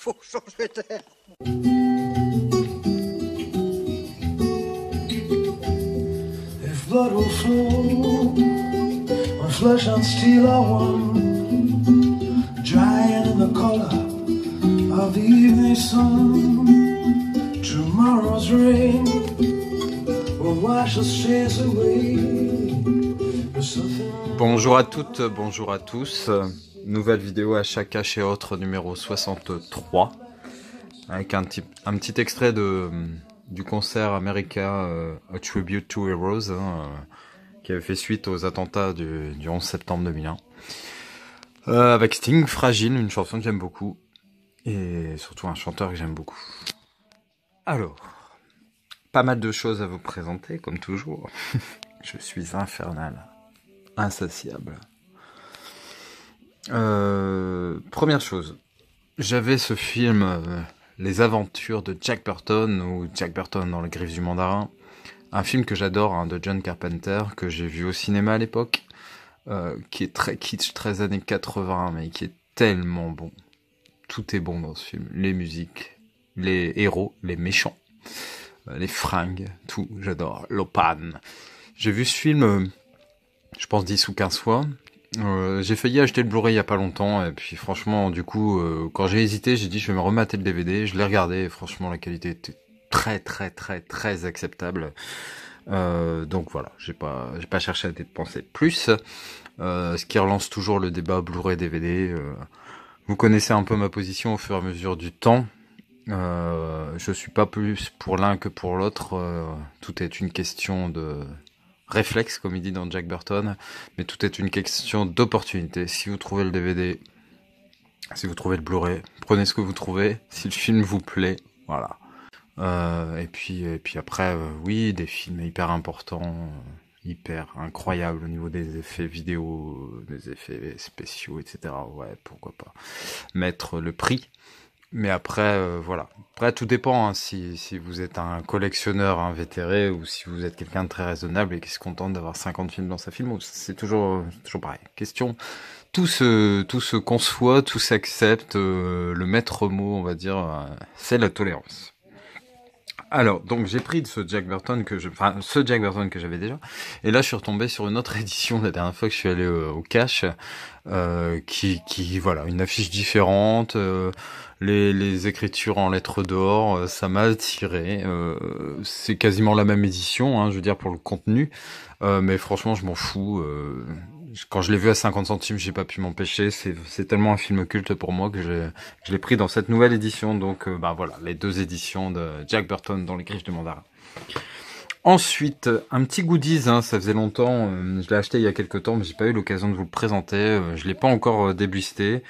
faut changer d'air. If blood will flow, my flesh and steel are one, drying in the color of the evening sun, tomorrow's rain will wash the stains away. Bonjour à toutes, bonjour à tous. Nouvelle vidéo à chaque chaque et Autre numéro 63. Avec un, type, un petit extrait de, du concert américain euh, Tribute to Heroes hein, euh, qui avait fait suite aux attentats du, 11 septembre 2001. Euh, avec Sting, Fragile, une chanson que j'aime beaucoup. Et surtout un chanteur que j'aime beaucoup. Alors, pas mal de choses à vous présenter, comme toujours. Je suis infernal, insatiable. Euh, première chose, j'avais ce film euh, Les Aventures de Jack Burton ou Jack Burton dans les griffes du mandarin, un film que j'adore hein, de John Carpenter que j'ai vu au cinéma à l'époque, euh, qui est très kitsch, très années 80, mais qui est tellement bon. Tout est bon dans ce film, les musiques, les héros, les méchants, les fringues, tout, j'adore. L'opane. J'ai vu ce film, je pense 10 ou 15 fois. Euh, j'ai failli acheter le Blu-ray il y a pas longtemps et puis franchement du coup euh, quand j'ai hésité j'ai dit je vais me remater le DVD, je l'ai regardé et franchement la qualité était très très très très acceptable. Euh, donc voilà, j'ai pas j'ai pas cherché à dépenser plus. ce qui relance toujours le débat Blu-ray DVD. vous connaissez un peu ma position au fur et à mesure du temps. je suis pas plus pour l'un que pour l'autre. tout est une question de réflexe, comme il dit dans Jack Burton, mais tout est une question d'opportunité. Si vous trouvez le DVD, si vous trouvez le Blu-ray, prenez ce que vous trouvez, si le film vous plaît, voilà. Euh, et puis, et puis après, euh, oui, des films hyper importants, euh, hyper incroyables au niveau des effets vidéo, des effets spéciaux, etc. Ouais, pourquoi pas mettre le prix. Mais après, euh, voilà. Après, tout dépend hein, si, si, vous êtes un collectionneur invétéré ou si vous êtes quelqu'un de très raisonnable et qui se contente d'avoir 50 films dans sa film. C'est toujours, euh, toujours pareil. Question. Tout se, tout conçoit, tout s'accepte. Euh, le maître mot, on va dire, c'est la tolérance. Alors, donc j'ai pris ce Jack Burton que je, enfin ce Jack Burton que j'avais déjà, et là je suis retombé sur une autre édition la dernière fois que je suis allé euh, au, cash, euh, qui, qui, voilà, une affiche différente, euh, les, les, écritures en lettres d'or, ça m'a attiré. c'est quasiment la même édition, hein, je veux dire pour le contenu, mais franchement je m'en fous quand je l'ai vu à 50 centimes, j'ai pas pu m'empêcher. C'est tellement un film culte pour moi que je, l'ai pris dans cette nouvelle édition. Donc, euh, bah voilà, les deux éditions de Jack Burton dans Les Griffes de Mandarin. Ensuite, un petit goodies, hein, ça faisait longtemps, euh, je l'ai acheté il y a quelques temps, mais j'ai pas eu l'occasion de vous le présenter, euh, je l'ai pas encore déblisté,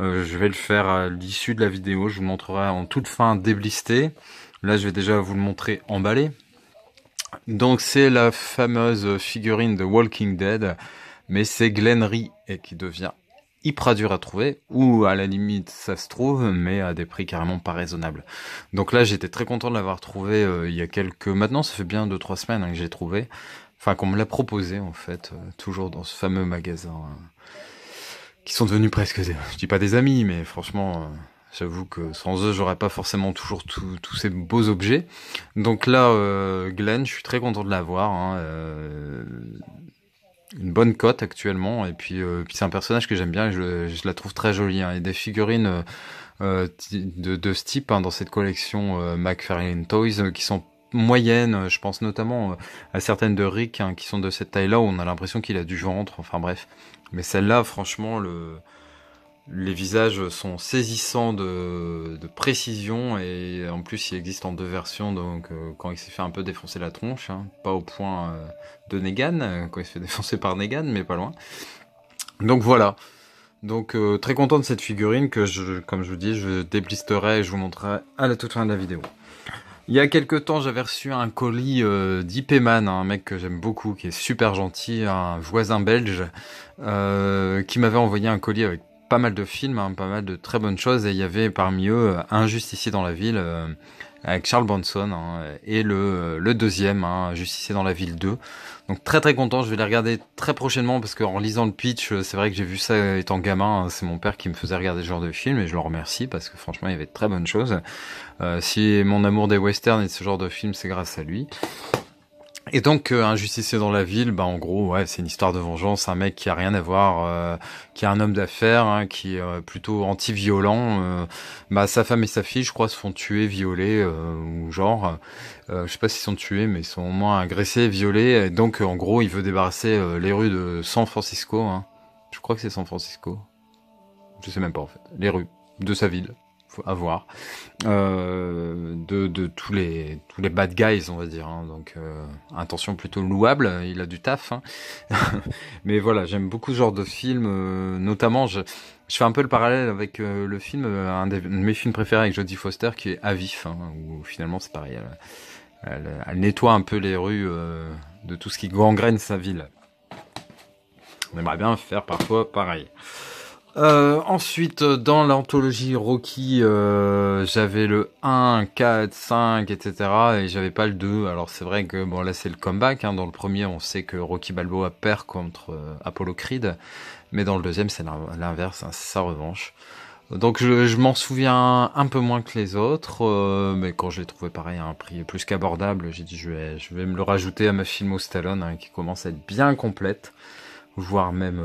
je vais le faire à l'issue de la vidéo, je vous montrerai en toute fin déblisté, là je vais déjà vous le montrer emballé. Donc c'est la fameuse figurine de Walking Dead, mais c'est Glenry et qui devient hyper dur à trouver, ou à la limite ça se trouve, mais à des prix carrément pas raisonnables. Donc là j'étais très content de l'avoir trouvé euh, il y a quelques... Maintenant ça fait bien 2-3 semaines hein, que j'ai trouvé, enfin qu'on me l'a proposé en fait, euh, toujours dans ce fameux magasin, euh, qui sont devenus presque, des... je dis pas des amis, mais franchement... J'avoue que sans eux, j'aurais pas forcément toujours tous ces beaux objets. Donc là, Glen, je suis très content de l'avoir. Hein, une bonne cote actuellement. Et puis, euh, puis c'est un personnage que j'aime bien. Et je, je la trouve très jolie. Et hein. des figurines euh, euh, de, de ce type hein, dans cette collection euh, McFarlane Toys qui sont moyennes. Je pense notamment à certaines de Rick hein, qui sont de cette taille-là. Où on a l'impression qu'il a du ventre. Enfin bref. Mais celle-là, franchement, le les visages sont saisissants de, précision et en plus il existe en deux versions donc euh, quand il s'est fait un peu défoncer la tronche, hein, pas au point euh, de Negan, euh, quand il se fait défoncer par Negan mais pas loin. Donc voilà. Donc très content de cette figurine que je, comme je vous dis, je déblisterai et je vous montrerai à la toute fin de la vidéo. Il y a quelques temps, j'avais reçu un colis euh, hein, un mec que j'aime beaucoup, qui est super gentil, un voisin belge, qui m'avait envoyé un colis avec pas mal de films, hein, pas mal de très bonnes choses, et il y avait parmi eux Un euh, justicier dans la ville euh, avec Charles Bronson, hein, et le, euh, deuxième, hein, Justicier dans la ville 2. Donc très très content, je vais les regarder très prochainement, parce qu'en lisant le pitch, c'est vrai que j'ai vu ça étant gamin, c'est mon père qui me faisait regarder ce genre de film, et je le remercie, parce que franchement il y avait de très bonnes choses. si mon amour des westerns et de ce genre de film, c'est grâce à lui. Et donc euh, un justicier dans la ville, bah en gros ouais c'est une histoire de vengeance, un mec qui a rien à voir, euh, qui est un homme d'affaires, hein, qui est euh, plutôt anti-violent. bah sa femme et sa fille, je crois, se font tuer, violer ou genre, je sais pas s'ils sont tués, mais ils sont au moins agressés, violés. donc en gros il veut débarrasser les rues de San Francisco. Hein. Je crois que c'est San Francisco. Je sais même pas en fait. Les rues de sa ville à voir. Euh, de, de, tous les tous les bad guys, on va dire. Hein. Donc euh, intention plutôt louable. Il a du taf. Hein. Mais voilà, j'aime beaucoup ce genre de film. Euh, notamment, je, je fais un peu le parallèle avec euh, le film euh, un de mes films préférés avec Jodie Foster qui est Avif, hein, où finalement c'est pareil. Elle, elle, elle, nettoie un peu les rues de tout ce qui gangrène sa ville. On aimerait bien faire parfois pareil. Euh, ensuite, dans l'anthologie Rocky, euh, j'avais le 1, 4, 5, etc. Et j'avais pas le 2. Alors c'est vrai que bon là c'est le comeback. Hein. Dans le premier, on sait que Rocky Balboa perd contre euh, Apollo Creed, mais dans le deuxième c'est l'inverse, hein, c'est sa revanche. Donc je, m'en souviens un peu moins que les autres, mais quand je l'ai trouvé pareil à un prix plus qu'abordable, j'ai dit je vais, me le rajouter à ma film Stallone hein, qui commence à être bien complète, voire même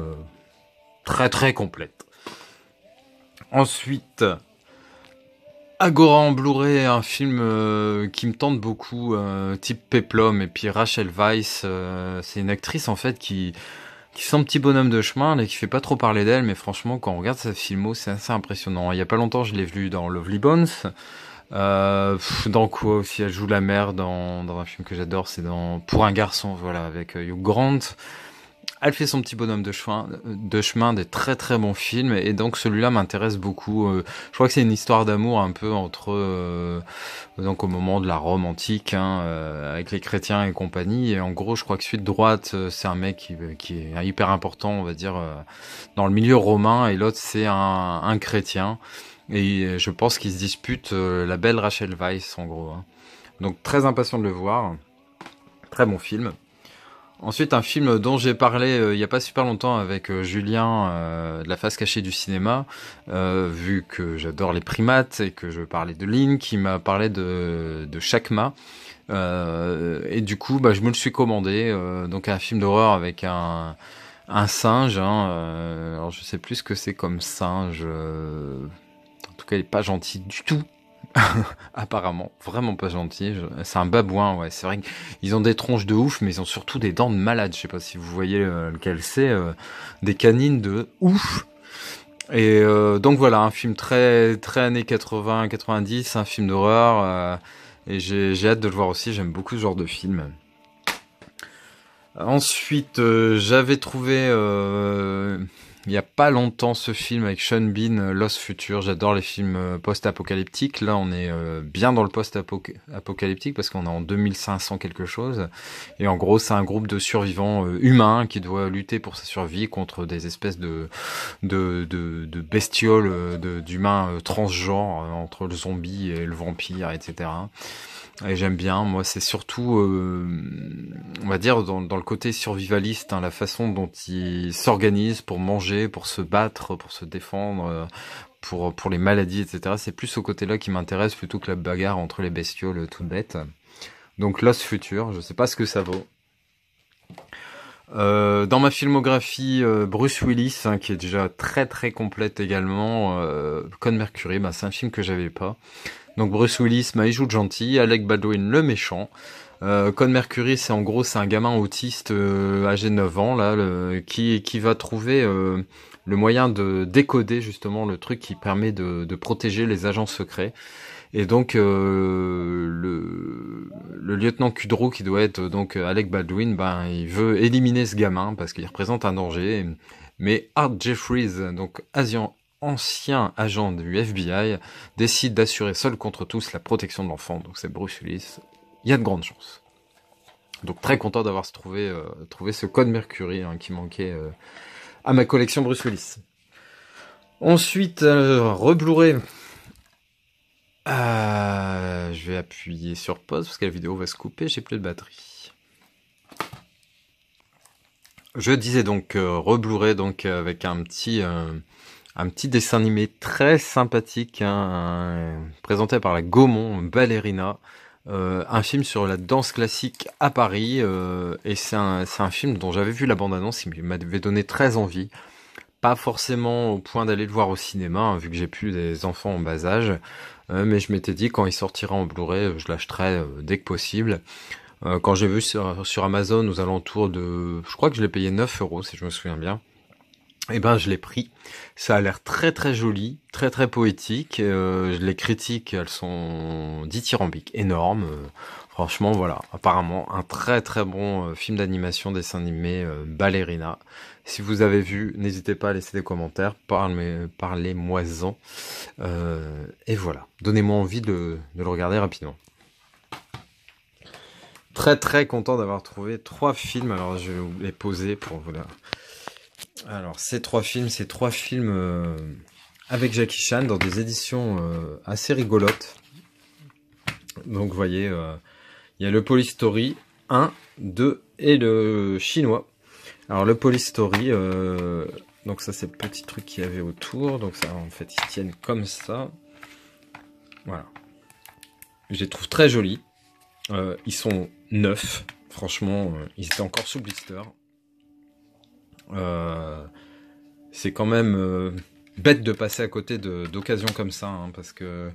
très très complète. Ensuite, Agora en Blu-ray, un film euh, qui me tente beaucoup, euh, type Peplum, et puis Rachel Weiss, euh, c'est une actrice en fait qui qui sent petit bonhomme de chemin, mais qui fait pas trop parler d'elle, mais franchement, quand on regarde sa filmo, c'est assez impressionnant. Il y a pas longtemps, je l'ai vu dans Lovely Bones, dans quoi aussi, elle joue la mère dans, dans un film que j'adore, c'est dans Pour un garçon, voilà, avec Hugh Grant. Elle fait son petit bonhomme de chemin, de chemin, des très très bons films, et donc celui-là m'intéresse beaucoup. Euh, je crois que c'est une histoire d'amour un peu entre, euh, donc au moment de la Rome antique, hein, euh, avec les chrétiens et compagnie. Et en gros, je crois que Suite Droite, c'est un mec qui, est hyper important, on va dire, dans le milieu romain, et l'autre, c'est un, chrétien. Et je pense qu'ils se disputent la belle Rachel Weisz, en gros. Hein. Donc très impatient de le voir. Très bon film. Ensuite, un film dont j'ai parlé euh, il n'y a pas super longtemps avec euh, Julien euh, de la face cachée du cinéma, vu que j'adore les primates et que je parlais de Lynn, qui m'a parlé de, de Chakma. et du coup, bah, je me le suis commandé. donc un film d'horreur avec un, singe. Hein, alors je sais plus ce que c'est comme singe. en tout cas, il n'est pas gentil du tout. Apparemment, vraiment pas gentil. C'est un babouin, ouais. C'est vrai qu'ils ont des tronches de ouf, mais ils ont surtout des dents de malade. Je sais pas si vous voyez euh, lequel c'est. Euh, des canines de ouf. Et euh, donc voilà, un film très très années 80, 90, un film d'horreur. et j'ai hâte de le voir aussi. J'aime beaucoup ce genre de film. Ensuite, j'avais trouvé il n'y a pas longtemps ce film avec Sean Bean, euh, Lost Future. J'adore les films euh, post-apocalyptiques. Là, on est euh, bien dans le post-apocalyptique parce qu'on est en 2500 quelque chose. Et en gros, c'est un groupe de survivants humains qui doit lutter pour sa survie contre des espèces de, de, bestioles d'humains transgenres entre le zombie et le vampire, etc et j'aime bien. Moi, c'est surtout, on va dire, dans, le côté survivaliste, hein, la façon dont ils s'organisent pour manger pour se battre, pour se défendre, euh, pour, pour les maladies, etc. C'est plus ce côté-là qui m'intéresse plutôt que la bagarre entre les bestioles toutes bêtes. Donc Lost Future, je ne sais pas ce que ça vaut. Euh, dans ma filmographie, euh, Bruce Willis, hein, qui est déjà très très complète également, euh, Mercury, bah, c'est un film que j'avais pas. Donc Bruce Willis, Maïjou joue gentil, Alec Baldwin le méchant. Euh, Code Mercury, c'est en gros c'est un gamin autiste euh, âgé de 9 ans là, qui, qui va trouver euh, le moyen de décoder justement le truc qui permet de, protéger les agents secrets. Et donc euh, le, le, lieutenant Kudrow qui doit être donc Alec Baldwin, ben il veut éliminer ce gamin parce qu'il représente un danger. Mais Art Jeffries, donc Asian, ancien agent du FBI, décide d'assurer seul contre tous la protection de l'enfant. Donc c'est Bruce Willis. Il y a de grandes chances. Donc très content d'avoir trouvé, euh, ce code Mercury hein, qui manquait euh, à ma collection Bruce Willis. Ensuite, euh, euh, je vais appuyer sur pause parce que la vidéo va se couper, j'ai plus de batterie. Je disais donc reblourer donc avec un petit un petit dessin animé très sympathique hein, euh, présenté par la Gaumont Ballerina. Euh, un film sur la danse classique à Paris euh, et c'est un, film dont j'avais vu la bande-annonce, il m'avait donné très envie. Pas forcément au point d'aller le voir au cinéma, hein, vu que j'ai plus des enfants en bas âge, mais je m'étais dit quand il sortira en Blu-ray, je l'achèterai dès que possible. quand j'ai vu sur, Amazon aux alentours de... Je crois que je l'ai payé 9 euros si je me souviens bien eh ben je l'ai pris. Ça a l'air très très joli, très très poétique. Euh, les critiques, elles sont dithyrambiques, énormes. Euh, franchement, voilà. Apparemment, un très très bon euh, film d'animation dessin animé Ballerina. Si vous avez vu, n'hésitez pas à laisser des commentaires, parlez-moi-en. et voilà. Donnez-moi envie de, de le regarder rapidement très très content d'avoir trouvé trois films. Alors je vais les poser pour vous la, alors, ces trois films, ces trois films euh, avec Jackie Chan dans des éditions euh, assez rigolotes. Donc, vous voyez, euh, il y a le Polystory 1, 2 et le chinois. Alors, le Polystory, donc ça, c'est le petit truc qu'il y avait autour. Donc, ça, en fait, ils tiennent comme ça. Voilà. Je les trouve très jolis. ils sont neufs. Franchement, ils étaient encore sous blister. Euh, c'est quand même euh, bête de passer à côté d'occasions comme ça, hein, parce que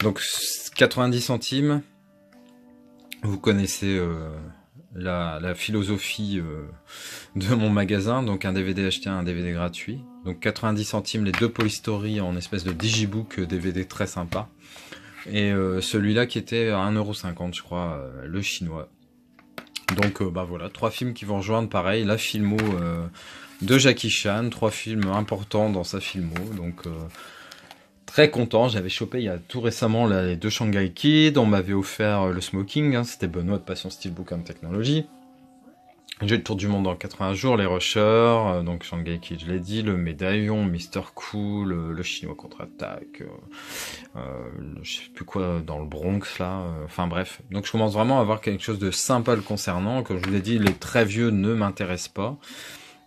donc 90 centimes, vous connaissez euh, la, philosophie de mon magasin, donc un DVD acheté, un DVD gratuit. Donc 90 centimes, les deux story en espèce de digibook DVD très sympa. Et celui-là qui était à 1,50€, je crois, le chinois. Donc euh, bah voilà, trois films qui vont rejoindre pareil la filmo euh, de Jackie Chan, trois films importants dans sa filmo. Donc euh, très content. J'avais chopé il y a tout récemment les deux Shanghai Kids. On m'avait offert le smoking. Hein, c'était Benoît de Passion Steelbook and Technology. J'ai le tour du monde en 80 jours, les rushers, euh, donc Shanghai qui je l'ai dit, le médaillon, Mister Cool, euh, le, chinois contre-attaque, euh, je sais plus quoi dans le Bronx là, enfin bref. Donc je commence vraiment à avoir quelque chose de sympa le concernant, comme je vous l'ai dit, les très vieux ne m'intéressent pas.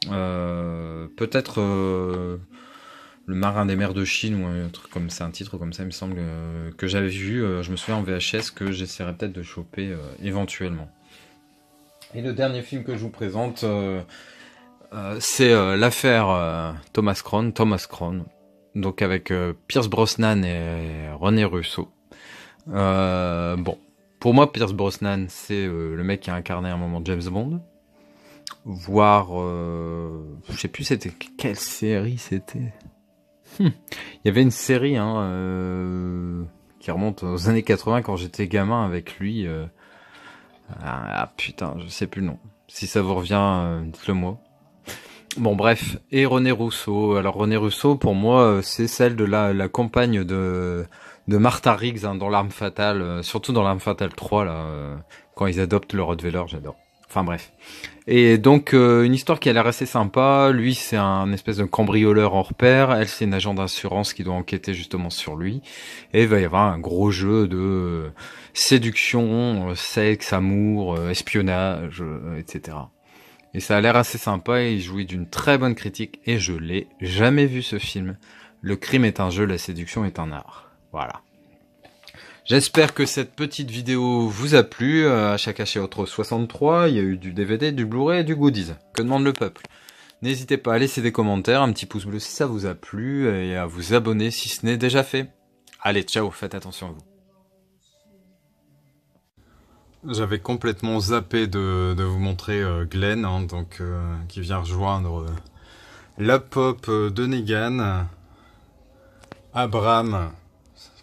Peut-être le marin des mers de Chine ou un truc comme c'est un titre comme ça il me semble que j'avais vu, je me souviens en VHS que j'essaierai peut-être de choper éventuellement. Et le dernier film que je vous présente, euh, euh, c'est euh, l'affaire Thomas Crown, Thomas Crown, donc avec Pierce Brosnan et René Russo. bon, pour moi, Pierce Brosnan, c'est le mec qui a incarné à un moment James Bond. Voire, je sais plus c'était quelle série c'était. Hum. Il y avait une série hein, qui remonte aux années 80 quand j'étais gamin avec lui. Ah, ah putain, je sais plus le nom. Si ça vous revient, euh, dites-le moi. Bon bref, et René Rousseau. Alors René Rousseau, pour moi, euh, c'est celle de la, la compagne de, de Martha Riggs hein, dans L'Arme Fatale, euh, surtout dans L'Arme Fatale 3, là, quand ils adoptent le Rottweiler, j'adore. Enfin bref. Et donc euh, une histoire qui a l'air assez sympa. Lui c'est un espèce de cambrioleur hors pair. Elle c'est une agent d'assurance qui doit enquêter justement sur lui. Et il va y avoir un gros jeu de euh, séduction, euh, sexe, amour, espionnage, etc. Et ça a l'air assez sympa et il jouit d'une très bonne critique. Et je l'ai jamais vu ce film. Le crime est un jeu, la séduction est un art. Voilà. J'espère que cette petite vidéo vous a plu. À chaque chez autre 63, il y a eu du DVD, du Blu-ray et du goodies. Que demande le peuple N'hésitez pas à laisser des commentaires, un petit pouce bleu si ça vous a plu et à vous abonner si ce n'est déjà fait. Allez, ciao, faites attention à vous. J'avais complètement zappé de, vous montrer Glen, euh, Glenn, hein, donc, euh, qui vient rejoindre euh, la pop de Negan, Abraham,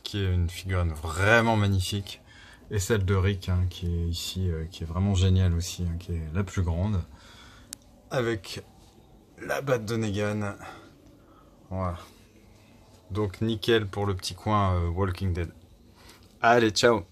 qui est une figurine vraiment magnifique, et celle de Rick, hein, qui est ici, euh, qui est vraiment géniale aussi, hein, qui est la plus grande, avec la batte de Negan. Voilà. Donc nickel pour le petit coin euh, Walking Dead. Allez, ciao